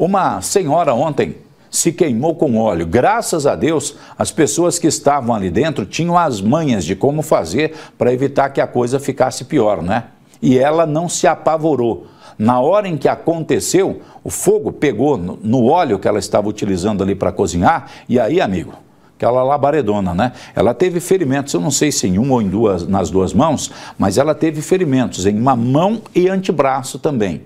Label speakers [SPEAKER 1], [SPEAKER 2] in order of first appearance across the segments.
[SPEAKER 1] Uma senhora ontem se queimou com óleo. Graças a Deus, as pessoas que estavam ali dentro tinham as manhas de como fazer para evitar que a coisa ficasse pior, né? E ela não se apavorou. Na hora em que aconteceu, o fogo pegou no, óleo que ela estava utilizando ali para cozinhar, e aí, amigo, aquela labaredona, né? Ela teve ferimentos, eu não sei se em uma ou em duas, nas duas mãos, mas ela teve ferimentos em uma mão e antebraço também.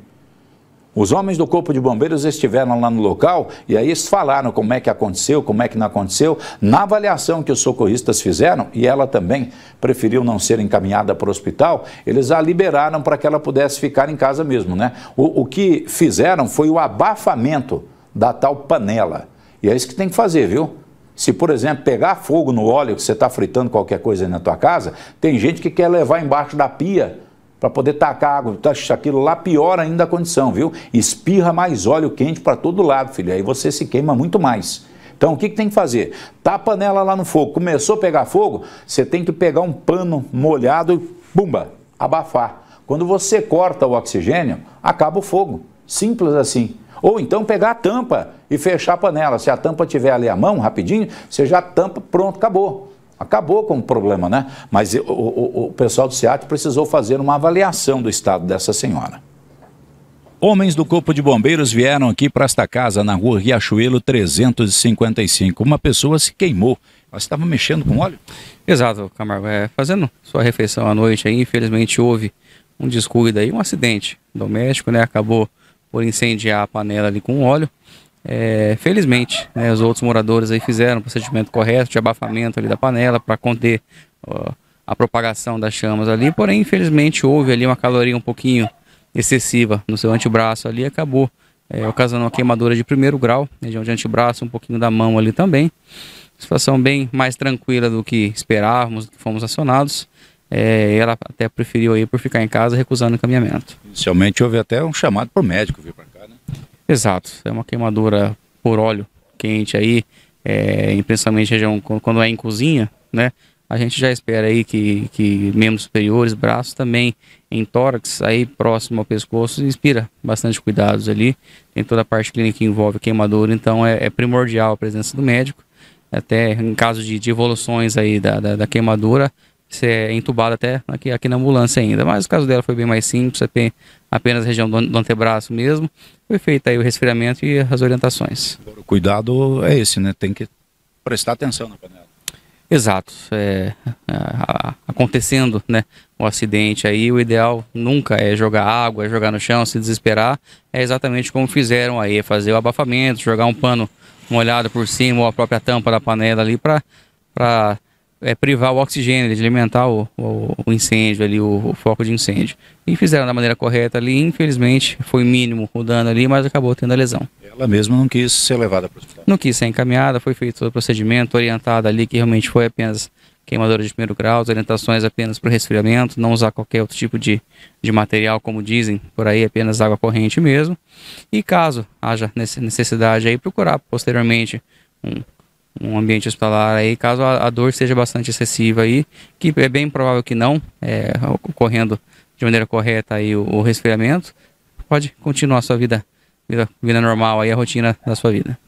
[SPEAKER 1] Os homens do Corpo de Bombeiros estiveram lá no local e aí eles falaram como é que aconteceu, como é que não aconteceu, na avaliação que os socorristas fizeram, e ela também preferiu não ser encaminhada para o hospital, eles a liberaram para que ela pudesse ficar em casa mesmo, né? O, o que fizeram foi o abafamento da tal panela. E é isso que tem que fazer, viu? Se, por exemplo, pegar fogo no óleo que você está fritando qualquer coisa aí na tua casa, tem gente que quer levar embaixo da pia para poder tacar água, aquilo lá pior ainda a condição, viu? Espirra mais óleo quente para todo lado, filho, aí você se queima muito mais. Então, o que, que, tem que fazer? Tá a panela lá no fogo, começou a pegar fogo, você tem que pegar um pano molhado e, bumba, abafar. Quando você corta o oxigênio, acaba o fogo. Simples assim. Ou então pegar a tampa e fechar a panela. Se a tampa tiver ali à mão, rapidinho, você já tampa, pronto, acabou acabou com o problema, né? Mas o, o, o pessoal do SEAT precisou fazer uma avaliação do estado dessa senhora. Homens do Corpo de Bombeiros vieram aqui para esta casa na rua Riachuelo 355. Uma pessoa se queimou. Ela estava mexendo com óleo? Exato, Camargo. É, fazendo sua refeição à noite aí, infelizmente houve
[SPEAKER 2] um descuido aí, um acidente doméstico, né? Acabou por incendiar a panela ali com óleo. É, felizmente, né, os outros moradores aí fizeram o procedimento correto de abafamento ali da panela para conter ó, a propagação das chamas ali, porém, infelizmente, houve ali uma caloria um pouquinho excessiva no seu antebraço ali acabou é, ocasionando uma queimadura de primeiro grau, região né, de antebraço, um pouquinho da mão ali também. Situação bem mais tranquila do que esperávamos, do que fomos acionados. É, ela até preferiu aí por ficar em casa recusando o encaminhamento. Inicialmente houve até um chamado por médico vir para cá. Exato, é uma queimadura por óleo quente aí, é, principalmente região quando é em cozinha, né? A gente já espera aí que, que membros superiores, braços também, em tórax, aí próximo ao pescoço, inspira bastante cuidados ali. Tem toda a parte clínica que envolve queimadura, então é, é primordial a presença do médico. Até em caso de, de evoluções aí da, da, da queimadura, ser é entubado até aqui, aqui na ambulância ainda. Mas o caso dela foi bem mais simples, é apenas região do, do antebraço mesmo. Foi feito aí o resfriamento e as orientações. Agora,
[SPEAKER 1] o cuidado é esse, né? Tem que prestar atenção na panela.
[SPEAKER 2] Exato. É, é acontecendo né, o um acidente aí, o ideal nunca é jogar água, é jogar no chão, se desesperar. É exatamente como fizeram aí, fazer o abafamento, jogar um pano molhado por cima ou a própria tampa da panela ali para é, privar o oxigênio, de alimentar o, o, o incêndio ali, o, o, foco de incêndio. E fizeram da maneira correta ali, infelizmente foi mínimo o dano ali, mas acabou tendo a lesão. Ela mesma não quis ser levada para o hospital? Não quis ser encaminhada, foi feito todo o procedimento, orientado ali que realmente foi apenas queimadura de primeiro grau, orientações apenas para o resfriamento, não usar qualquer outro tipo de, de material, como dizem por aí, apenas água corrente mesmo. E caso haja necessidade aí, procurar posteriormente um um ambiente hospitalar aí, caso a, a, dor seja bastante excessiva aí, que é bem provável que não, é, ocorrendo de maneira correta aí o, o resfriamento, pode continuar a sua vida, vida, vida normal aí, a rotina da sua vida.